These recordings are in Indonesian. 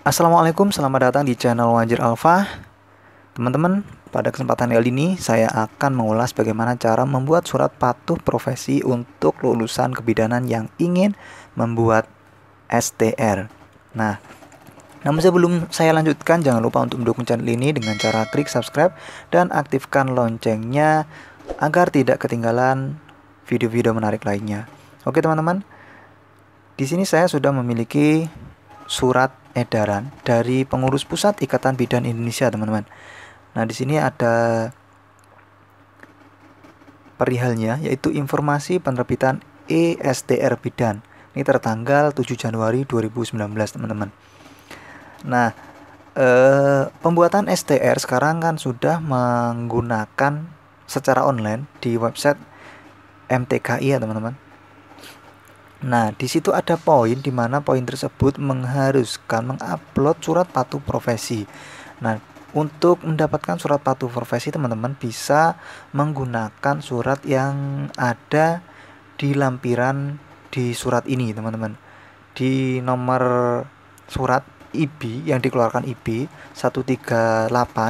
Assalamualaikum, selamat datang di channel Wajir Alfa. Teman-teman, pada kesempatan kali ini saya akan mengulas bagaimana cara membuat surat patuh profesi untuk lulusan kebidanan yang ingin membuat STR. Nah, namun sebelum saya lanjutkan, jangan lupa untuk mendukung channel ini dengan cara klik subscribe dan aktifkan loncengnya agar tidak ketinggalan video-video menarik lainnya. Oke, teman-teman. Di sini saya sudah memiliki surat edaran dari pengurus pusat Ikatan Bidan Indonesia, teman-teman. Nah, di sini ada perihalnya yaitu informasi penerbitan ESTR Bidan. Ini tertanggal 7 Januari 2019, teman-teman. Nah, eh, pembuatan STR sekarang kan sudah menggunakan secara online di website MTKI ya, teman-teman Nah, di situ ada poin di mana poin tersebut mengharuskan mengupload surat patuh profesi. Nah, untuk mendapatkan surat patuh profesi teman-teman bisa menggunakan surat yang ada di lampiran di surat ini, teman-teman. Di nomor surat IB yang dikeluarkan IB 138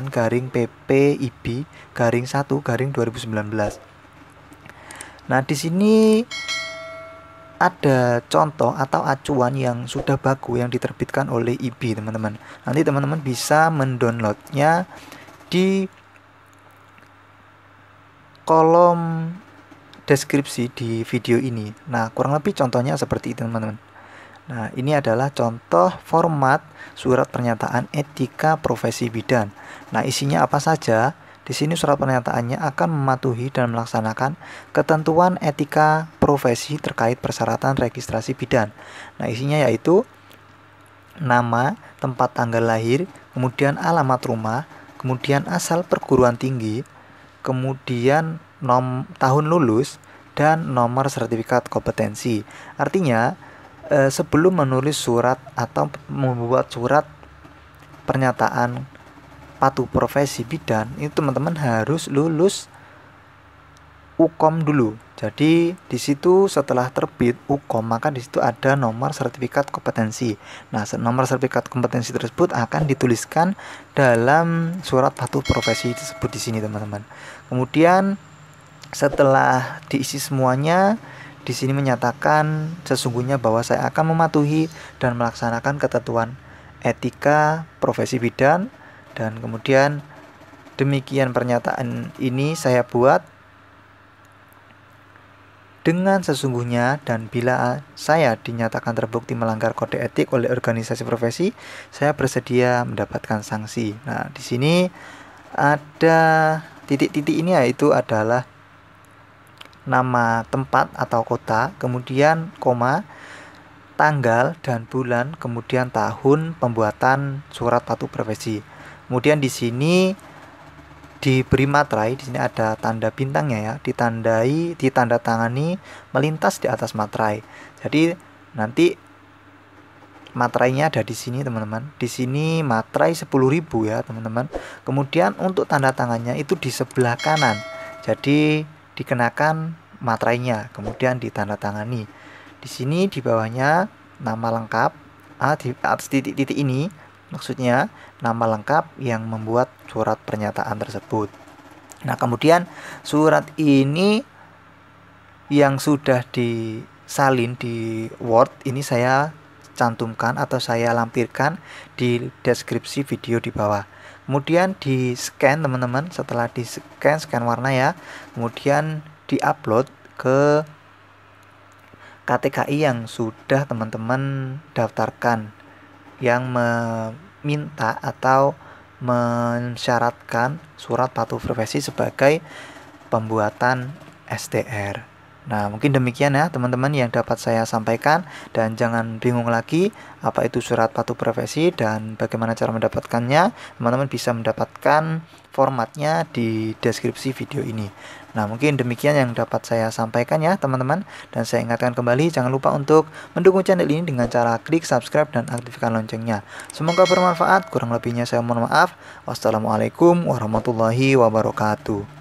garing PP IB garing 1 garing 2019. Nah, di sini ada contoh atau acuan yang sudah baku yang diterbitkan oleh IB teman-teman nanti teman-teman bisa mendownloadnya di kolom deskripsi di video ini nah kurang lebih contohnya seperti itu teman-teman Nah, ini adalah contoh format surat pernyataan etika profesi bidan. Nah, isinya apa saja? Di sini surat pernyataannya akan mematuhi dan melaksanakan ketentuan etika profesi terkait persyaratan registrasi bidan. Nah, isinya yaitu nama, tempat tanggal lahir, kemudian alamat rumah, kemudian asal perguruan tinggi, kemudian nom tahun lulus dan nomor sertifikat kompetensi. Artinya, eh, sebelum menulis surat atau membuat surat pernyataan patuh profesi bidan itu teman-teman harus lulus UKOM dulu. Jadi di situ setelah terbit UKOM maka di situ ada nomor sertifikat kompetensi. Nah, nomor sertifikat kompetensi tersebut akan dituliskan dalam surat patuh profesi tersebut di sini, teman-teman. Kemudian setelah diisi semuanya, di sini menyatakan sesungguhnya bahwa saya akan mematuhi dan melaksanakan ketentuan etika profesi bidan dan kemudian demikian pernyataan ini saya buat dengan sesungguhnya dan bila saya dinyatakan terbukti melanggar kode etik oleh organisasi profesi, saya bersedia mendapatkan sanksi. Nah, di sini ada titik-titik ini yaitu adalah nama tempat atau kota, kemudian koma, tanggal dan bulan, kemudian tahun pembuatan surat patuh profesi. Kemudian di sini diberi materai, di sini ada tanda bintangnya ya, ditandai, ditanda tangani melintas di atas materai. Jadi nanti materainya ada di sini teman-teman. Di sini materai 10.000 ya teman-teman. Kemudian untuk tanda tangannya itu di sebelah kanan. Jadi dikenakan materainya, kemudian ditandatangani. Di sini di bawahnya nama lengkap. Ah, di atas titik-titik ini maksudnya nama lengkap yang membuat surat pernyataan tersebut. Nah, kemudian surat ini yang sudah disalin di Word ini saya cantumkan atau saya lampirkan di deskripsi video di bawah. Kemudian di scan teman-teman, setelah di scan scan warna ya. Kemudian diupload ke KTKI yang sudah teman-teman daftarkan yang meminta atau mensyaratkan surat patuh profesi sebagai pembuatan STR. Nah, mungkin demikian ya teman-teman yang dapat saya sampaikan dan jangan bingung lagi apa itu surat patuh profesi dan bagaimana cara mendapatkannya. Teman-teman bisa mendapatkan formatnya di deskripsi video ini. Nah, mungkin demikian yang dapat saya sampaikan ya, teman-teman. Dan saya ingatkan kembali, jangan lupa untuk mendukung channel ini dengan cara klik subscribe dan aktifkan loncengnya. Semoga bermanfaat. Kurang lebihnya saya mohon maaf. Wassalamualaikum warahmatullahi wabarakatuh.